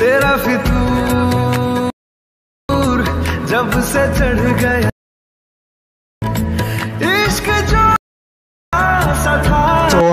तेरा फितूर जब से चढ़ गया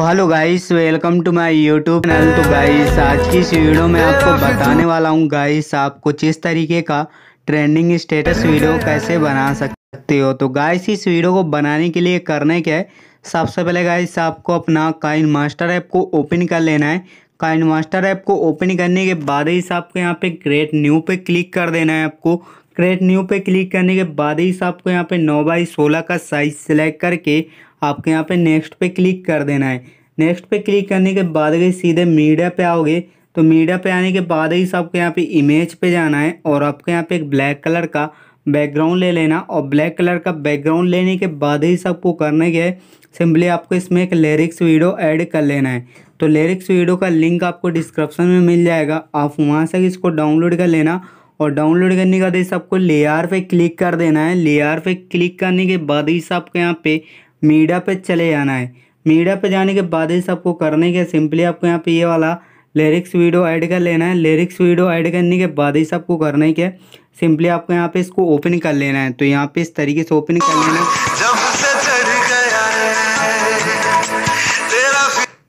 hello guys welcome to my YouTube channel तो गाइस तो आज की इस वीडियो में आपको बताने वाला हूँ गाइस आप कुछ इस तरीके का ट्रेंडिंग स्टेटस वीडियो कैसे बना सकते हो तो गाइस इस वीडियो को बनाने के लिए करने क्या है सबसे पहले गाइस आपको अपना काइन मास्टर ऐप को ओपन कर लेना है काइन मास्टर ऐप को ओपन करने के बाद ही आपको यहाँ पे क्रिएट न्यू पे क्लिक कर देना है आपको क्रिएट न्यू पे क्लिक करने के बाद ही आपको यहाँ पे नौ बाई सोलह का साइज सेलेक्ट करके आपको यहाँ पे नेक्स्ट पे क्लिक कर देना है नेक्स्ट पे क्लिक करने के बाद ही सीधे मीडिया पे आओगे तो मीडिया पे आने के बाद ही आपको यहाँ पे इमेज पे जाना है और आपको यहाँ पे एक ब्लैक कलर का बैकग्राउंड ले लेना और ब्लैक कलर का बैकग्राउंड लेने के बाद ही सबको करने के सिंपली आपको इसमें एक लिरिक्स वीडियो ऐड कर लेना है तो लिरिक्स वीडियो का लिंक आपको डिस्क्रिप्शन में मिल जाएगा आप वहाँ से इसको डाउनलोड कर लेना और डाउनलोड करने के बाद इस ले लेयर पे क्लिक कर देना है लेयर पे क्लिक करने के बाद ही आपको यहाँ पे मीडिया पे चले जाना है मीडिया पे जाने के बाद ही सबको करने के सिंपली आपको यहाँ पे ये वाला लिरिक्स वीडियो ऐड कर लेना है लिरिक्स वीडियो ऐड करने के बाद ही सबको करना ही क्या है सिंपली आपको यहाँ पे इसको ओपन कर लेना है तो यहाँ पे इस तरीके से ओपन कर लेना है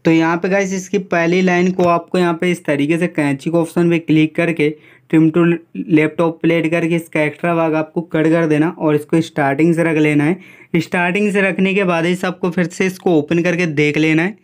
तो यहाँ पे गाइस इसकी पहली लाइन को आपको यहाँ पे इस तरीके से कैंची को ऑप्शन पे क्लिक करके ट्रिम टू लैपटॉप प्लेट करके इसका एक्स्ट्रा भाग आपको कट कर देना और इसको स्टार्टिंग से रख लेना है स्टार्टिंग से रखने के बाद ही सबको फिर से इसको ओपन करके देख लेना है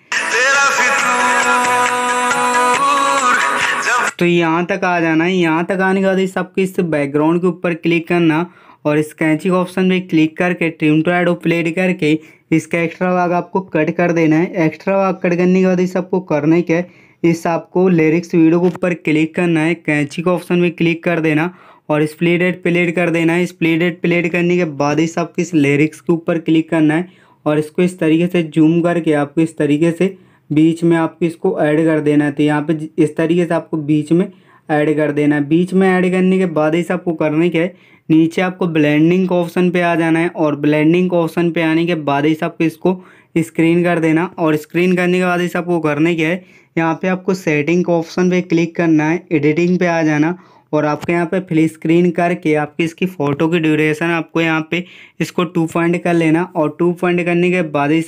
तो यहाँ तक आ जाना है यहाँ तक आने के बाद इस सबके इस बैकग्राउंड के ऊपर क्लिक करना और स्कैचिंग ऑप्शन में क्लिक करके ट्रिम टू एड प्लेड करके इसका एक्स्ट्रा भाग आपको कट कर देना है एक्स्ट्रा भाग कट करने के बाद इस सबको करने के इस आपको लिरिक्स वीडियो के ऊपर क्लिक करना है कैंची का ऑप्शन में क्लिक कर देना और स्प्लिट एड प्लेड कर देना है स्प्लिट एड प्लेड करने के बाद इस आपको इस लिरिक्स के ऊपर क्लिक करना है और इसको इस तरीके से जूम करके आपको इस तरीके से बीच में आपको इसको ऐड कर देना है तो यहाँ पे इस तरीके से आपको बीच में ऐड कर देना है बीच में ऐड करने के बाद ही आपको करने के नीचे आपको ब्लेंडिंग का ऑप्शन पे आ जाना है और ब्लेंडिंग का ऑप्शन पे आने के बाद ही आपको इसको स्क्रीन कर देना और स्क्रीन करने के बाद ही आपको करने के है यहाँ पे आपको सेटिंग का ऑप्शन पे क्लिक करना है एडिटिंग पे आ जाना और आपके यहाँ पे फिल स्क्रीन करके आपकी इसकी फ़ोटो की ड्यूरेशन आपको यहाँ पे इसको टू पॉइंट कर लेना और टू पॉइंट करने के बाद ही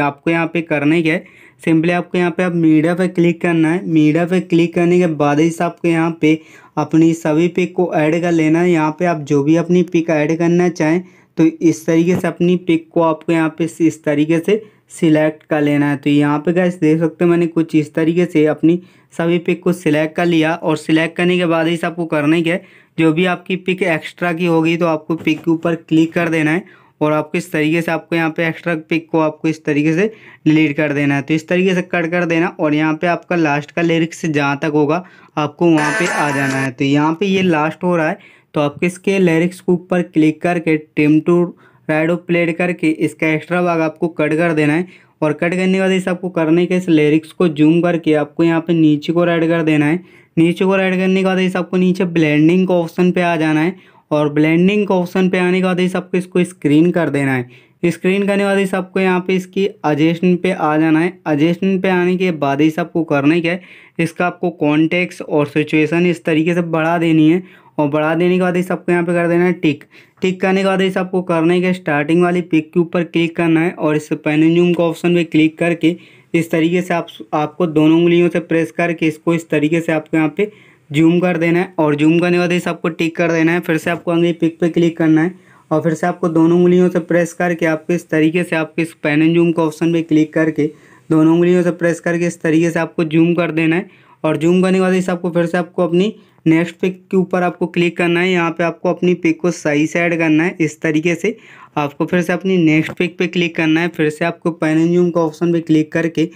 आपको यहाँ पे करने के सिंपली आपको यहाँ पे आप मीडिया पे क्लिक करना है मीडिया पे क्लिक करने के बाद ही आपको यहाँ पे अपनी सभी पिक को ऐड कर लेना है यहाँ पे आप जो भी अपनी पिक ऐड करना चाहें तो इस तरीके से अपनी पिक को आपको यहाँ पे इस तरीके से सिलेक्ट कर लेना है तो यहाँ पे गैस देख सकते हो मैंने कुछ इस तरीके से अपनी सभी पिक को सिलेक्ट कर लिया और सिलेक्ट करने के बाद ही आपको करने के जो भी आपकी पिक एक्स्ट्रा की होगी तो आपको पिक के ऊपर क्लिक कर देना है और आपको इस तरीके से आपको यहाँ पे एक्स्ट्रा पिक को आपको इस तरीके से डिलीट कर देना है तो इस तरीके से कट कर देना और यहाँ पे आपका लास्ट का लिरिक्स जहाँ तक होगा आपको वहाँ पे आ जाना है तो यहाँ पे ये लास्ट हो रहा है तो आपके इसके लिरिक्स के ऊपर क्लिक करके टिम टू राइडो प्लेड करके इसका एक्स्ट्रा भाग आपको कट कर देना है और कट करने के बाद इस आपको करने के इस लिरिक्स को जूम करके आपको यहाँ पे नीचे को राइड कर देना है नीचे को राइड करने के बाद इस आपको नीचे ब्लैंडिंग का ऑप्शन पर आ जाना है और ब्लेंडिंग का ऑप्शन पे आने के बाद ही सबको इसको स्क्रीन कर देना है स्क्रीन करने के बाद ही सबको यहाँ पे इसकी अजेशन पे आ जाना है अजेशन पे आने के बाद ही सबको करना क्या है इसका आपको कॉन्टेक्स और सिचुएशन इस तरीके से बढ़ा देनी है और बढ़ा देने के बाद ही सबको यहाँ पे कर देना है टिक टिक करने के बाद ही सबको करने के स्टार्टिंग वाली पिक के ऊपर क्लिक करना है और इस पेनजूम का ऑप्शन पर क्लिक करके इस तरीके से आप आपको दोनों उंगलियों से प्रेस करके इसको इस तरीके से आपको यहाँ पे जूम कर देना है और जूम करने के बाद इस आपको टिक कर देना है फिर से आपको अंगली पिक पे क्लिक करना है और फिर से आपको दोनों उंगलियों से प्रेस करके आपको इस तरीके से आपको इस पेन एंड जूम के ऑप्शन पे क्लिक करके दोनों उंगलियों से प्रेस करके इस तरीके से आपको जूम कर देना है और जूम करने के बाद इस आपको फिर से आपको अपनी नेक्स्ट पिक के ऊपर आपको क्लिक करना है यहाँ पर आपको अपनी पिक को सही से ऐड करना है इस तरीके से आपको फिर से अपनी नेक्स्ट पिक पे क्लिक करना है फिर से आपको पेन एंड जूम का ऑप्शन पे क्लिक करके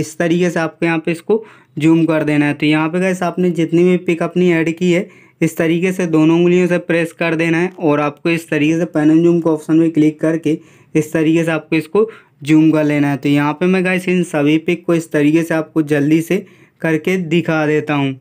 इस तरीके से आपको यहाँ पे इसको जूम कर देना है तो यहाँ पे गैस आपने जितनी भी पिक अपनी ऐड की है इस तरीके से दोनों उंगलियों से प्रेस कर देना है और आपको इस तरीके से पैन एंड जूम के ऑप्शन में क्लिक करके इस तरीके से आपको इसको जूम कर लेना है तो यहाँ पे मैं गैस इन सभी पिक को इस तरीके से आपको जल्दी से करके दिखा देता हूँ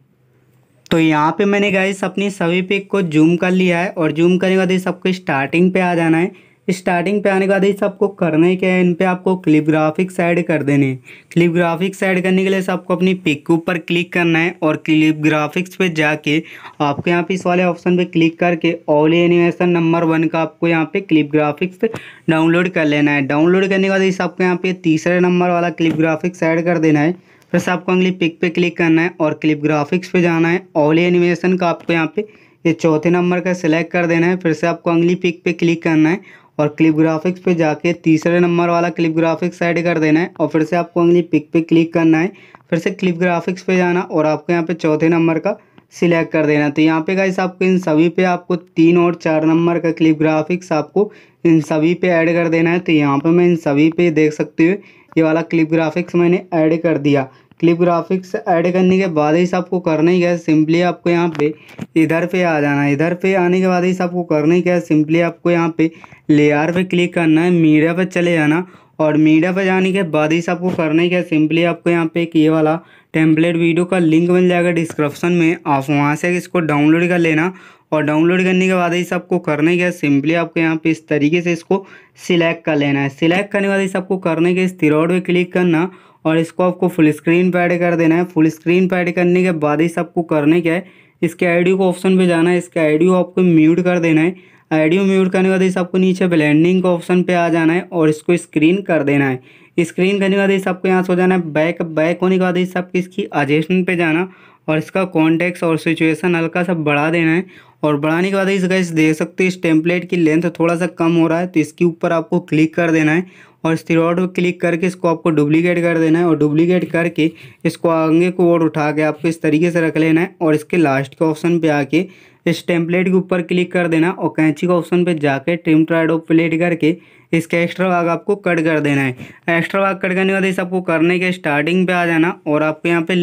तो यहाँ पर मैंने गैस अपनी सभी पिक को जूम कर लिया है और जूम करने के बाद इस आपको स्टार्टिंग पे आ जाना है स्टार्टिंग पे आने के बाद इस आपको करने के हैं इन पर आपको क्लिप ग्राफिक्स ऐड कर देने क्लिप ग्राफिक्स ऐड करने के लिए सबको अपनी पिक के ऊपर क्लिक करना है और क्लिप ग्राफिक्स पे जाके आपको यहाँ पे इस वाले ऑप्शन पे क्लिक करके ऑल एनिमेशन नंबर वन का आपको यहाँ पे क्लिप ग्राफिक्स डाउनलोड कर लेना है डाउनलोड करने के बाद इस आपको यहाँ पे तीसरे नंबर वाला क्लिप ग्राफिक्स ऐड कर देना है फिर से आपको अंगली पिक पे क्लिक करना है और क्लिप ग्राफिक्स पे जाना है ऑल एनिमेशन का आपको यहाँ पे ये चौथे नंबर का सिलेक्ट कर देना है फिर से आपको अंगली पिक पे क्लिक करना है और क्लिप ग्राफिक्स पे जाके तीसरे नंबर वाला क्लिप ग्राफिक्स ऐड कर देना है और फिर से आपको अंगली पिक पे क्लिक करना है फिर से क्लिप ग्राफिक्स पे जाना और आपको यहाँ पे चौथे नंबर का सिलेक्ट कर देना तो यहाँ पे गाइस आपको इन सभी पे आपको तीन और चार नंबर का क्लिप ग्राफिक्स आपको इन सभी पे ऐड कर देना है तो यहाँ पे मैं इन सभी पे देख सकती हूँ ये वाला क्लिप ग्राफिक्स मैंने ऐड कर दिया क्लिप ग्राफिक्स ऐड करने के बाद ही सबको करना ही क्या है सिंपली आपको यहाँ पे इधर पे आ जाना है इधर पे आने के बाद ही सबको करना ही क्या है सिंपली आपको यहाँ पे लेयर पे क्लिक करना है मीडिया पर चले जाना और मीडिया पर जाने के बाद ही सबको करना ही क्या सिंपली आपको यहाँ पे एक ये वाला टेम्पलेट वीडियो का लिंक मिल जाएगा डिस्क्रिप्शन में आप वहाँ से इसको डाउनलोड कर लेना और डाउनलोड करने के बाद ही सबको करना ही क्या सिंपली आपको यहाँ पे इस तरीके से इसको सिलेक्ट कर लेना है सिलेक्ट करने के बाद ही सबको करने के इस तिरोड पर क्लिक करना और इसको आपको फुल स्क्रीन पे ऐड कर देना है फुल स्क्रीन पे ऐड करने के बाद ही सबको करने क्या है इसके आईडियो को ऑप्शन पे जाना है इसके आईडियो आपको म्यूट कर देना है आईडियो म्यूट करने के बाद इस आपको नीचे ब्लेंडिंग के ऑप्शन पे आ जाना है और इसको स्क्रीन कर देना है स्क्रीन करने के बाद इस आपको यहाँ से हो जाना है बैक बैक होने के बाद इस आपको इसकी एडजस्टमेंट पे जाना और इसका कॉन्टेक्स और सिचुएसन हल्का सा बढ़ा देना है और बढ़ाने के बाद इस गैस देख सकते हो इस टेम्पलेट की लेंथ थोड़ा सा कम हो रहा है तो इसके ऊपर आपको क्लिक कर देना है और इस पर क्लिक करके इसको आपको डुप्लीकेट कर देना है और डुप्लीकेट करके इसको आगे को और उठा के आपको इस तरीके से रख लेना है और इसके लास्ट के ऑप्शन पे आके इस टेम्पलेट के ऊपर क्लिक कर देना और कैंची के ऑप्शन पे जाके ट्रिम ट्राइडो प्लेट करके इसका एक्स्ट्रा भाग आपको कट कर देना है एक्स्ट्रा भाग कट करने के बाद इस आपको करने के स्टार्टिंग पे आ जाना और आपको यहाँ पे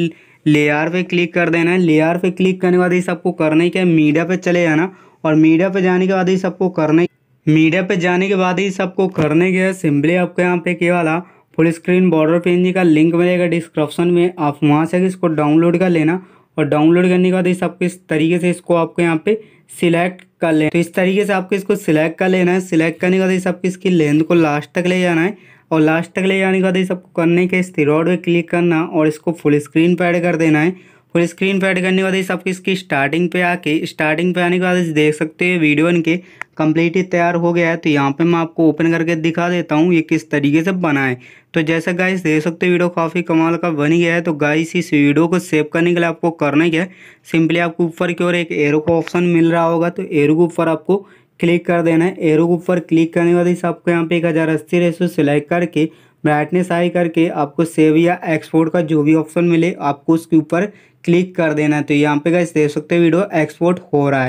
लेयर पे क्लिक कर देना है लेयर पे क्लिक करने के बाद सबको करना करने क्या मीडिया पे चले जाना और मीडिया पे जाने के बाद सबको करना करने मीडिया पे जाने के बाद ही सबको करने के सिंपली आपको यहाँ पे वाला फुल स्क्रीन बॉर्डर पेन का लिंक मिलेगा डिस्क्रिप्शन में आप वहाँ से इसको डाउनलोड कर लेना और डाउनलोड करने के बाद ही सबको इस तरीके से इसको आपको यहाँ पे सिलेक्ट कर लेना तो इस तरीके से आपको इसको सिलेक्ट कर लेना है सिलेक्ट करने के बाद ही सबको इसकी लेंथ को लास्ट तक ले जाना है और लास्ट तक ले जाने के बाद इस सबको करने के स्थिरॉड पर क्लिक करना और इसको फुल स्क्रीन पे ऐड कर देना है फुल स्क्रीन पे ऐड करने के बाद इस आपकी इसकी स्टार्टिंग पे आके स्टार्टिंग पे आने के बाद देख सकते हो वीडियो इनके कम्प्लीटली तैयार हो गया है तो यहाँ पे मैं आपको ओपन करके दिखा देता हूँ ये किस तरीके से बना है तो जैसा गाइस देख सकते हो वीडियो काफ़ी कमाल का बन गया है तो गाइस इस वीडियो को सेव करने के लिए आपको करना क्या है सिंपली आपको ऊपर की ओर एक एरो का ऑप्शन मिल रहा होगा तो एरो के ऊपर आपको क्लिक कर देना है एरो के ऊपर क्लिक करने के बाद इस आपको यहाँ पे एक हज़ार अस्सी रेसो सिलेक्ट करके ब्राइटनेस हाई करके आपको सेव या एक्सपोर्ट का जो भी ऑप्शन मिले आपको उसके ऊपर क्लिक कर देना है तो यहाँ पे गैस देख सकते हैं वीडियो एक्सपोर्ट हो रहा है